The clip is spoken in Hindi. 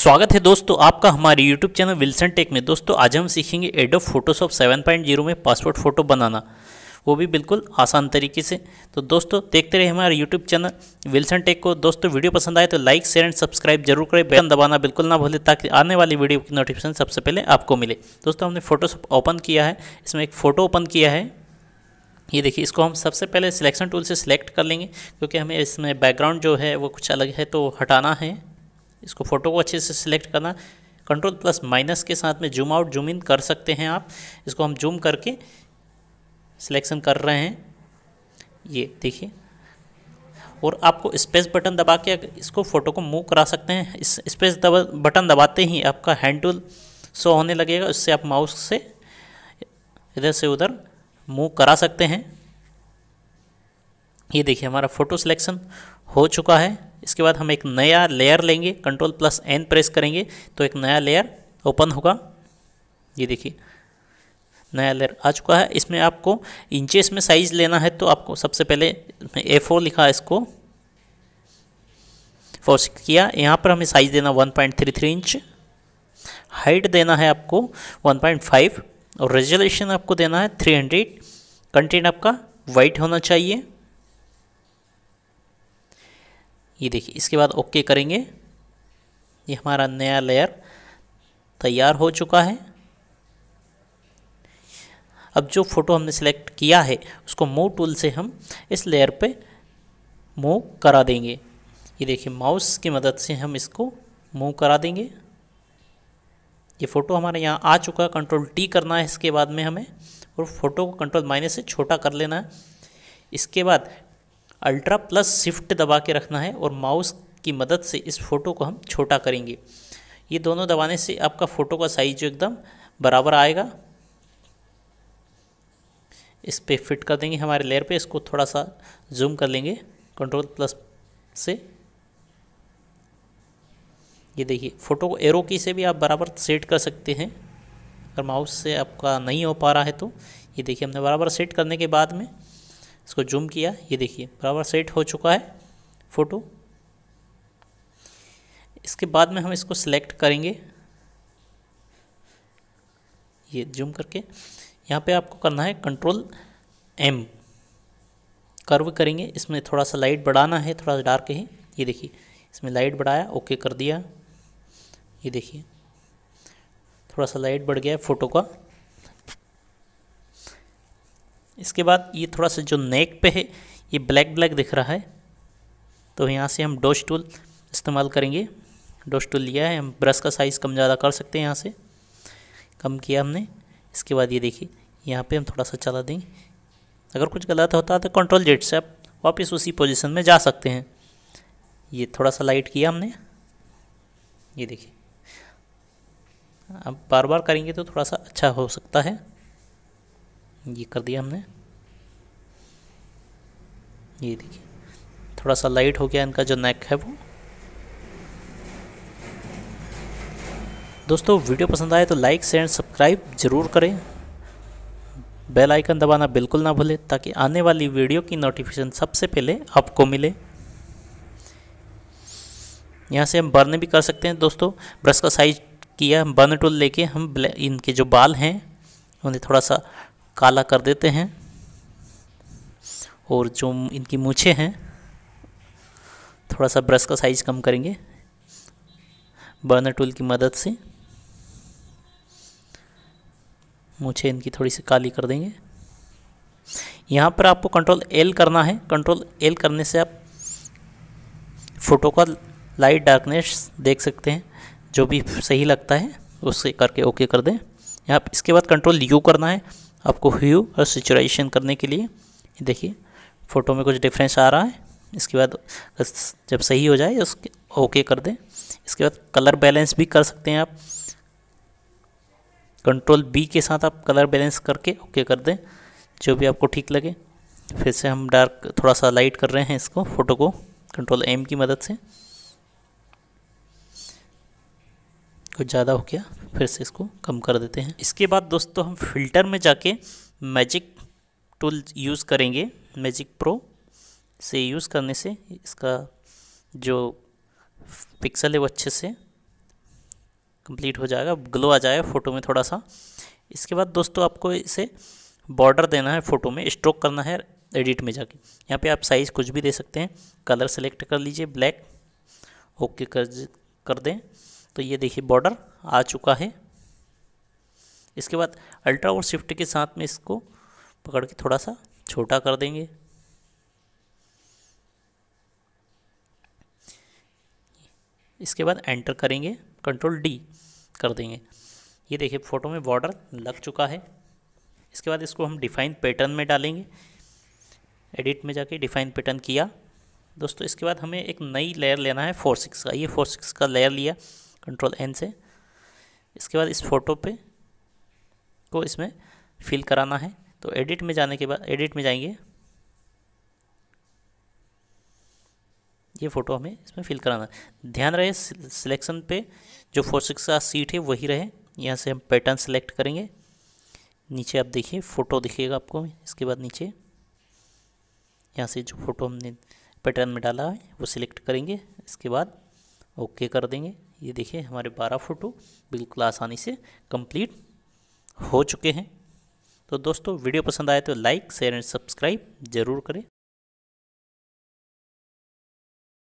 स्वागत है दोस्तों आपका हमारे YouTube चैनल विल्सन टेक में दोस्तों आज हम सीखेंगे एडो फोटोशॉप 7.0 में पासपोर्ट फ़ोटो बनाना वो भी बिल्कुल आसान तरीके से तो दोस्तों देखते रहे हमारे YouTube चैनल विल्सन टेक को दोस्तों वीडियो पसंद आए तो लाइक शेयर एंड सब्सक्राइब जरूर करें बेलन दबाना बिल्कुल ना भूलें ताकि आने वाली वीडियो की नोटिफिकेशन सबसे पहले आपको मिले दोस्तों हमने फोटोशॉप ओपन किया है इसमें एक फ़ोटो ओपन किया है ये देखिए इसको हम सबसे पहले सिलेक्शन टूल से सिलेक्ट कर लेंगे क्योंकि हमें इसमें बैकग्राउंड जो है वो कुछ अलग है तो हटाना है इसको फ़ोटो को अच्छे से सिलेक्ट करना कंट्रोल प्लस माइनस के साथ में जूम आउट जूम इन कर सकते हैं आप इसको हम जूम करके सिलेक्शन कर रहे हैं ये देखिए और आपको स्पेस बटन दबा के इसको फ़ोटो को मूव करा सकते हैं इस स्पेस दबा बटन दबाते ही आपका हैंड टूल शो होने लगेगा उससे आप माउस से इधर से उधर मूव करा सकते हैं ये देखिए हमारा फ़ोटो सिलेक्शन हो चुका है इसके बाद हम एक नया लेयर लेंगे कंट्रोल प्लस एन प्रेस करेंगे तो एक नया लेयर ओपन होगा ये देखिए नया लेयर आ चुका है इसमें आपको इंचेस में साइज़ लेना है तो आपको सबसे पहले ए फोर लिखा इसको इसको फोर्स किया यहाँ पर हमें साइज़ देना 1.33 इंच हाइट देना है आपको 1.5 और रेजोल्यूशन आपको देना है 300 कंटेंट आपका वाइट होना चाहिए ये देखिए इसके बाद ओके करेंगे ये हमारा नया लेयर तैयार हो चुका है अब जो फ़ोटो हमने सेलेक्ट किया है उसको मूव टूल से हम इस लेयर पे मूव करा देंगे ये देखिए माउस की मदद से हम इसको मूव करा देंगे ये फ़ोटो हमारे यहाँ आ चुका है कंट्रोल टी करना है इसके बाद में हमें और फ़ोटो को कंट्रोल माइनस से छोटा कर लेना है इसके बाद अल्ट्रा प्लस शिफ्ट दबा के रखना है और माउस की मदद से इस फ़ोटो को हम छोटा करेंगे ये दोनों दबाने से आपका फ़ोटो का साइज जो एकदम बराबर आएगा इस पर फिट कर देंगे हमारे लेयर पे इसको थोड़ा सा जूम कर लेंगे कंट्रोल प्लस से ये देखिए फ़ोटो को एरो की से भी आप बराबर सेट कर सकते हैं अगर माउस से आपका नहीं हो पा रहा है तो ये देखिए हमने बराबर सेट करने के बाद में इसको जूम किया ये देखिए बराबर सेट हो चुका है फ़ोटो इसके बाद में हम इसको सिलेक्ट करेंगे ये जूम करके यहाँ पे आपको करना है कंट्रोल एम कर्व करेंगे इसमें थोड़ा सा लाइट बढ़ाना है थोड़ा सा डार्क है ये देखिए इसमें लाइट बढ़ाया ओके कर दिया ये देखिए थोड़ा सा लाइट बढ़ गया है फ़ोटो का इसके बाद ये थोड़ा सा जो नेक पे है ये ब्लैक ब्लैक दिख रहा है तो यहाँ से हम डोश टूल इस्तेमाल करेंगे डोश टूल लिया है हम ब्रश का साइज़ कम ज़्यादा कर सकते हैं यहाँ से कम किया हमने इसके बाद ये देखिए यहाँ पे हम थोड़ा सा चला देंगे अगर कुछ गलत होता है तो कंट्रोल जेट से आप वापस उसी पोजीशन में जा सकते हैं ये थोड़ा सा लाइट किया हमने ये देखिए अब बार बार करेंगे तो थोड़ा सा अच्छा हो सकता है ये कर दिया हमने ये देखिए थोड़ा सा लाइट हो गया इनका जो नेक है वो दोस्तों वीडियो पसंद आए तो लाइक शेयर सब्सक्राइब ज़रूर करें बेल आइकन दबाना बिल्कुल ना भूलें ताकि आने वाली वीडियो की नोटिफिकेशन सबसे पहले आपको मिले यहाँ से हम बर्न भी कर सकते हैं दोस्तों ब्रश का साइज किया बर्न टूल लेके हम इनके जो बाल हैं उन्हें थोड़ा सा काला कर देते हैं और जो इनकी मूछे हैं थोड़ा सा ब्रश का साइज कम करेंगे बर्नर टूल की मदद से मूछे इनकी थोड़ी सी काली कर देंगे यहाँ पर आपको कंट्रोल एल करना है कंट्रोल एल करने से आप फ़ोटो का लाइट डार्कनेस देख सकते हैं जो भी सही लगता है उससे करके ओके कर दें यहाँ इसके बाद कंट्रोल यू करना है आपको ह्यू और सिचुराइजेशन करने के लिए देखिए फ़ोटो में कुछ डिफरेंस आ रहा है इसके बाद जब सही हो जाए उसके ओके कर दें इसके बाद कलर बैलेंस भी कर सकते हैं आप कंट्रोल बी के साथ आप कलर बैलेंस करके ओके कर दें जो भी आपको ठीक लगे फिर से हम डार्क थोड़ा सा लाइट कर रहे हैं इसको फ़ोटो को कंट्रोल एम की मदद से कुछ ज़्यादा हो गया फिर से इसको कम कर देते हैं इसके बाद दोस्तों हम फिल्टर में जाके मैजिक टूल यूज़ करेंगे मैजिक प्रो से यूज़ करने से इसका जो पिक्सल है वो अच्छे से कंप्लीट हो जाएगा ग्लो आ जाएगा फ़ोटो में थोड़ा सा इसके बाद दोस्तों आपको इसे बॉर्डर देना है फ़ोटो में स्ट्रोक करना है एडिट में जाके यहाँ पे आप साइज़ कुछ भी दे सकते हैं कलर सेलेक्ट कर लीजिए ब्लैक ओके कर कर दें तो ये देखिए बॉर्डर आ चुका है इसके बाद अल्ट्रा और शिफ्ट के साथ में इसको पकड़ के थोड़ा सा छोटा कर देंगे इसके बाद एंटर करेंगे कंट्रोल डी कर देंगे ये देखिए फ़ोटो में बॉर्डर लग चुका है इसके बाद इसको हम डिफाइन पैटर्न में डालेंगे एडिट में जाके डिफाइन पैटर्न किया दोस्तों इसके बाद हमें एक नई लेयर लेना है फोर सिक्स का ये फोर सिक्स का लेयर लिया कंट्रोल एन से इसके बाद इस फ़ोटो पे को इसमें फिल कराना है तो एडिट में जाने के बाद एडिट में जाएंगे ये फ़ोटो हमें इसमें फिल कराना है ध्यान रहे सिलेक्शन पे जो फोर सिक्स का सीट है वही रहे यहाँ से हम पैटर्न सेलेक्ट करेंगे नीचे आप देखिए फ़ोटो दिखेगा आपको इसके बाद नीचे यहाँ से जो फ़ोटो हमने पैटर्न में डाला है वो सिलेक्ट करेंगे इसके बाद ओके कर देंगे ये देखिए हमारे बारह फ़ोटो बिल्कुल आसानी से कंप्लीट हो चुके हैं तो दोस्तों वीडियो पसंद आए तो लाइक शेयर एंड सब्सक्राइब ज़रूर करें